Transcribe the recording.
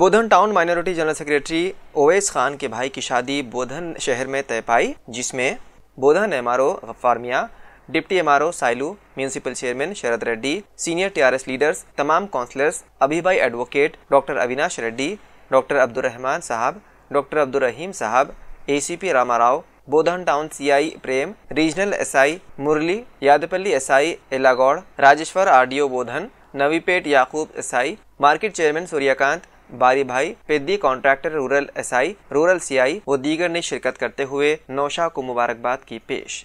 बोधन town minority general secretary Owais Khan के भाई की शादी बोधन शहर में तय पाई जिसमें Bodhan M R O Farmiya deputy M R O Sailu municipal chairman Sharad Reddy senior T R S leaders तमाम काउंसलर्स अभिभाई advocate doctor Avinash Reddy doctor Abdulrahman Sahab doctor Abdulrahim Sahab A P Rama Rao Bodhan town C I Prem regional S I Murali Yadpalli S I Ellagoud Rajeshwar R D O Bodhan Navipet Yakub S I market chairman Suryakant Bari भाई पेदी contractor rural SI rural CI व दीगर ने शिरकत करते हुए नौशा को मुबारकबाद की पेश